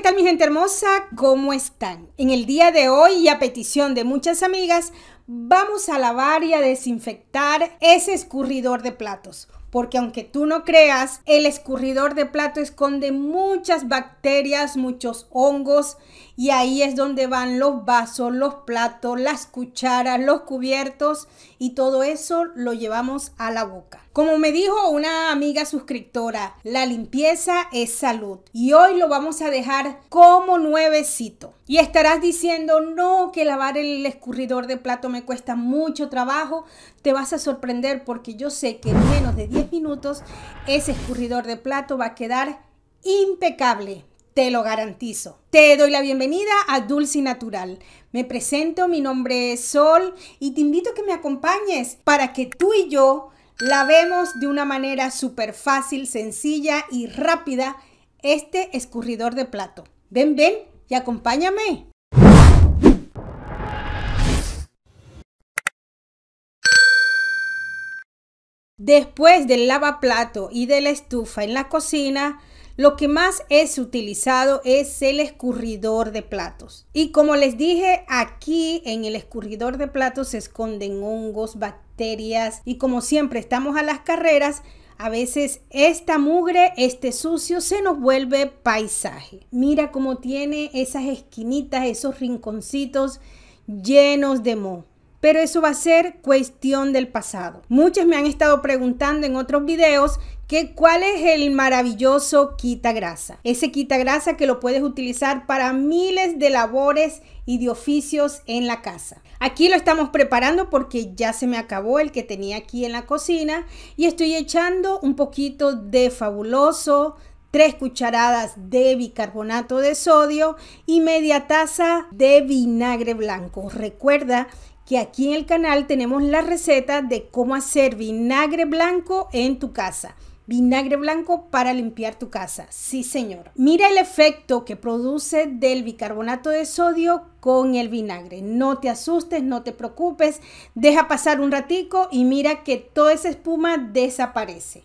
¿qué tal mi gente hermosa? ¿Cómo están? En el día de hoy y a petición de muchas amigas, vamos a lavar y a desinfectar ese escurridor de platos. Porque aunque tú no creas, el escurridor de plato esconde muchas bacterias, muchos hongos y ahí es donde van los vasos, los platos, las cucharas, los cubiertos y todo eso lo llevamos a la boca. Como me dijo una amiga suscriptora, la limpieza es salud y hoy lo vamos a dejar como nuevecito. Y estarás diciendo, no, que lavar el escurridor de plato me cuesta mucho trabajo. Te vas a sorprender porque yo sé que en menos de 10 minutos ese escurridor de plato va a quedar impecable. Te lo garantizo. Te doy la bienvenida a Dulce Natural. Me presento, mi nombre es Sol y te invito a que me acompañes para que tú y yo lavemos de una manera súper fácil, sencilla y rápida este escurridor de plato. Ven, ven y acompáñame. Después del lavaplato y de la estufa en la cocina, lo que más es utilizado es el escurridor de platos. Y como les dije, aquí en el escurridor de platos se esconden hongos, bacterias y como siempre estamos a las carreras, a veces esta mugre, este sucio, se nos vuelve paisaje. Mira cómo tiene esas esquinitas, esos rinconcitos llenos de moho pero eso va a ser cuestión del pasado. Muchos me han estado preguntando en otros videos que cuál es el maravilloso quita grasa. Ese quita grasa que lo puedes utilizar para miles de labores y de oficios en la casa. Aquí lo estamos preparando porque ya se me acabó el que tenía aquí en la cocina y estoy echando un poquito de fabuloso, tres cucharadas de bicarbonato de sodio y media taza de vinagre blanco. Recuerda que aquí en el canal tenemos la receta de cómo hacer vinagre blanco en tu casa. Vinagre blanco para limpiar tu casa. Sí, señor. Mira el efecto que produce del bicarbonato de sodio con el vinagre. No te asustes, no te preocupes. Deja pasar un ratico y mira que toda esa espuma desaparece.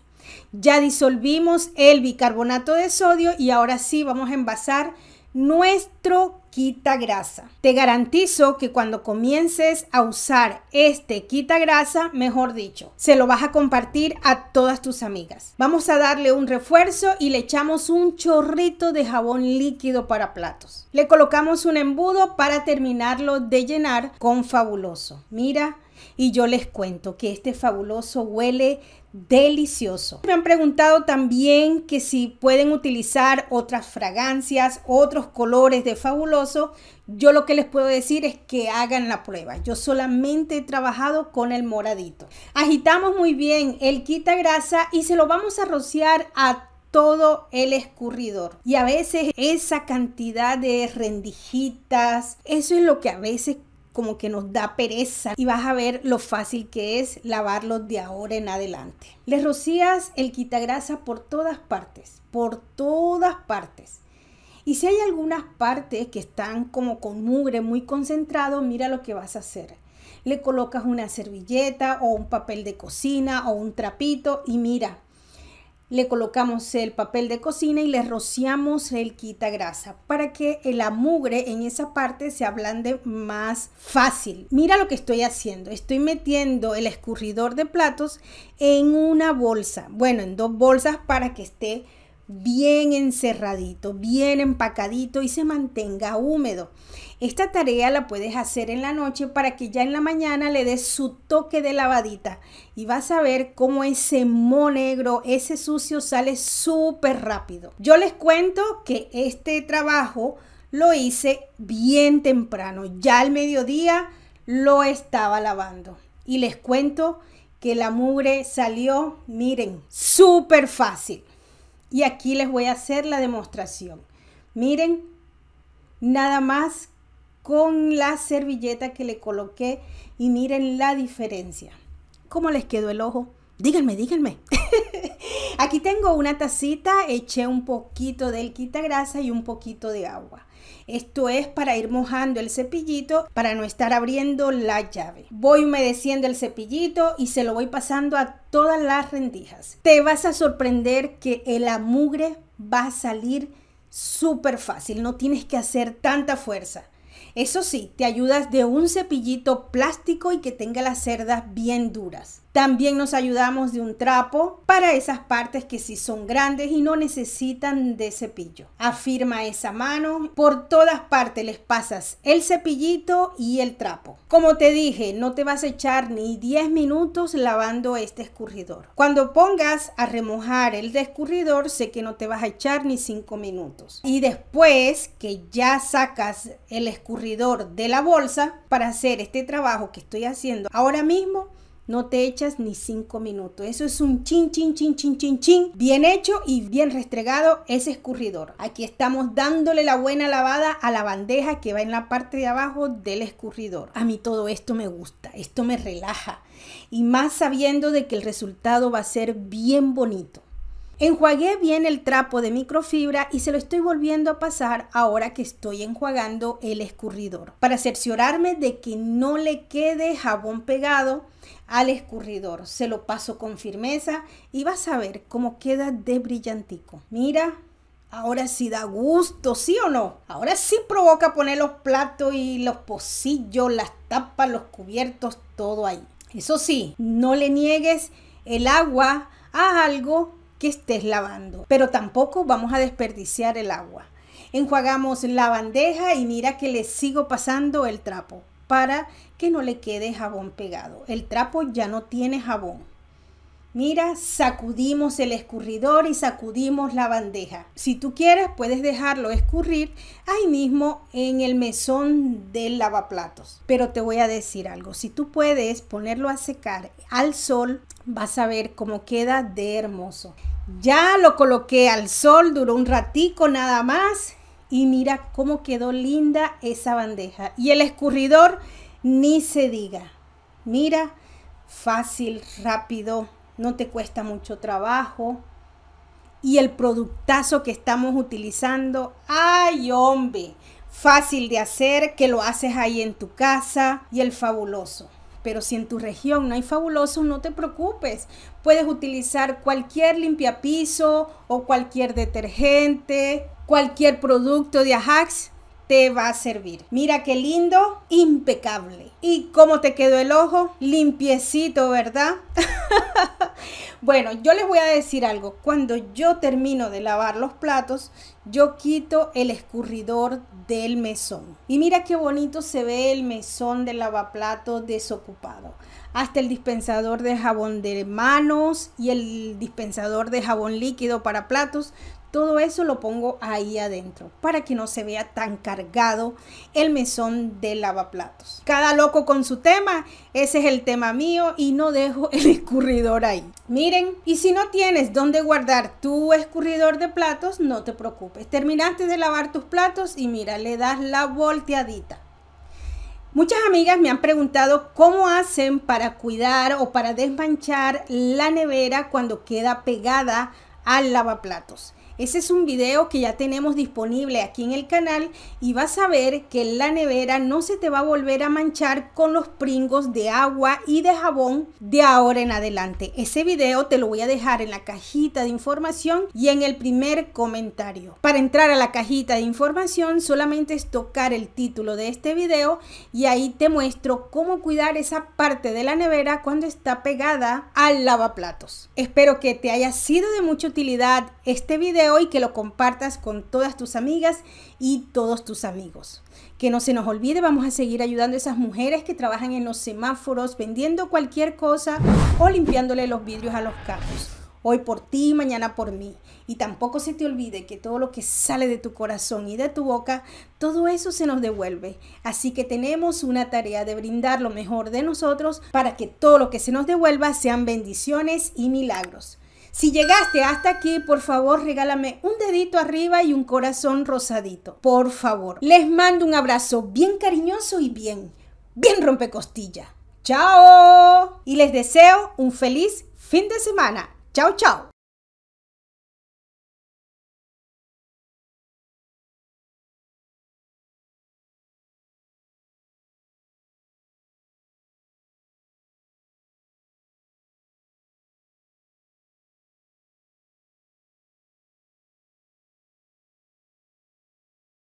Ya disolvimos el bicarbonato de sodio y ahora sí vamos a envasar nuestro quita grasa. Te garantizo que cuando comiences a usar este quita grasa, mejor dicho, se lo vas a compartir a todas tus amigas. Vamos a darle un refuerzo y le echamos un chorrito de jabón líquido para platos. Le colocamos un embudo para terminarlo de llenar con fabuloso. Mira, y yo les cuento que este fabuloso huele delicioso. Me han preguntado también que si pueden utilizar otras fragancias, otros colores de fabuloso. Yo lo que les puedo decir es que hagan la prueba. Yo solamente he trabajado con el moradito. Agitamos muy bien el quita grasa y se lo vamos a rociar a todo el escurridor. Y a veces esa cantidad de rendijitas, eso es lo que a veces como que nos da pereza y vas a ver lo fácil que es lavarlos de ahora en adelante. Les rocías el quitagrasa por todas partes, por todas partes. Y si hay algunas partes que están como con mugre muy concentrado, mira lo que vas a hacer. Le colocas una servilleta o un papel de cocina o un trapito y mira, le colocamos el papel de cocina y le rociamos el quitagrasa para que la mugre en esa parte se ablande más fácil. Mira lo que estoy haciendo. Estoy metiendo el escurridor de platos en una bolsa. Bueno, en dos bolsas para que esté bien encerradito, bien empacadito y se mantenga húmedo. Esta tarea la puedes hacer en la noche para que ya en la mañana le des su toque de lavadita y vas a ver cómo ese mo negro, ese sucio sale súper rápido. Yo les cuento que este trabajo lo hice bien temprano, ya al mediodía lo estaba lavando y les cuento que la mugre salió, miren, súper fácil. Y aquí les voy a hacer la demostración. Miren, nada más con la servilleta que le coloqué y miren la diferencia. ¿Cómo les quedó el ojo? Díganme, díganme. Aquí tengo una tacita, eché un poquito del quitagrasa y un poquito de agua. Esto es para ir mojando el cepillito para no estar abriendo la llave. Voy humedeciendo el cepillito y se lo voy pasando a todas las rendijas. Te vas a sorprender que el amugre va a salir súper fácil, no tienes que hacer tanta fuerza. Eso sí, te ayudas de un cepillito plástico y que tenga las cerdas bien duras. También nos ayudamos de un trapo para esas partes que sí son grandes y no necesitan de cepillo. Afirma esa mano, por todas partes les pasas el cepillito y el trapo. Como te dije, no te vas a echar ni 10 minutos lavando este escurridor. Cuando pongas a remojar el escurridor, sé que no te vas a echar ni 5 minutos. Y después que ya sacas el escurridor de la bolsa para hacer este trabajo que estoy haciendo ahora mismo, no te echas ni cinco minutos. Eso es un chin, chin, chin, chin, chin, chin. Bien hecho y bien restregado ese escurridor. Aquí estamos dándole la buena lavada a la bandeja que va en la parte de abajo del escurridor. A mí todo esto me gusta, esto me relaja. Y más sabiendo de que el resultado va a ser bien bonito. Enjuagué bien el trapo de microfibra y se lo estoy volviendo a pasar ahora que estoy enjuagando el escurridor para cerciorarme de que no le quede jabón pegado al escurridor. Se lo paso con firmeza y vas a ver cómo queda de brillantico. Mira, Ahora sí da gusto, ¿sí o no? Ahora sí provoca poner los platos y los pocillos, las tapas, los cubiertos, todo ahí. Eso sí, no le niegues el agua a algo que estés lavando, pero tampoco vamos a desperdiciar el agua. Enjuagamos la bandeja y mira que le sigo pasando el trapo para que no le quede jabón pegado. El trapo ya no tiene jabón. Mira, sacudimos el escurridor y sacudimos la bandeja. Si tú quieres, puedes dejarlo escurrir ahí mismo en el mesón del lavaplatos. Pero te voy a decir algo, si tú puedes ponerlo a secar al sol, vas a ver cómo queda de hermoso. Ya lo coloqué al sol, duró un ratico nada más y mira cómo quedó linda esa bandeja. Y el escurridor, ni se diga. Mira, fácil, rápido no te cuesta mucho trabajo. Y el productazo que estamos utilizando, ay hombre, fácil de hacer, que lo haces ahí en tu casa y el fabuloso. Pero si en tu región no hay fabuloso, no te preocupes. Puedes utilizar cualquier limpiapiso o cualquier detergente, cualquier producto de Ajax te va a servir. Mira qué lindo, impecable. ¿Y cómo te quedó el ojo? Limpiecito, ¿verdad? bueno, yo les voy a decir algo. Cuando yo termino de lavar los platos, yo quito el escurridor del mesón. Y mira qué bonito se ve el mesón del lavaplatos desocupado. Hasta el dispensador de jabón de manos y el dispensador de jabón líquido para platos todo eso lo pongo ahí adentro para que no se vea tan cargado el mesón de lavaplatos. Cada loco con su tema, ese es el tema mío y no dejo el escurridor ahí. Miren, y si no tienes dónde guardar tu escurridor de platos, no te preocupes. Terminaste de lavar tus platos y mira, le das la volteadita. Muchas amigas me han preguntado cómo hacen para cuidar o para desmanchar la nevera cuando queda pegada al lavaplatos. Ese es un video que ya tenemos disponible aquí en el canal y vas a ver que la nevera no se te va a volver a manchar con los pringos de agua y de jabón de ahora en adelante. Ese video te lo voy a dejar en la cajita de información y en el primer comentario. Para entrar a la cajita de información solamente es tocar el título de este video y ahí te muestro cómo cuidar esa parte de la nevera cuando está pegada al lavaplatos. Espero que te haya sido de mucha utilidad este video hoy que lo compartas con todas tus amigas y todos tus amigos. Que no se nos olvide, vamos a seguir ayudando a esas mujeres que trabajan en los semáforos vendiendo cualquier cosa o limpiándole los vidrios a los carros. Hoy por ti, mañana por mí. Y tampoco se te olvide que todo lo que sale de tu corazón y de tu boca, todo eso se nos devuelve. Así que tenemos una tarea de brindar lo mejor de nosotros para que todo lo que se nos devuelva sean bendiciones y milagros. Si llegaste hasta aquí, por favor, regálame un dedito arriba y un corazón rosadito. Por favor. Les mando un abrazo bien cariñoso y bien, bien rompecostilla. ¡Chao! Y les deseo un feliz fin de semana. ¡Chao, chao!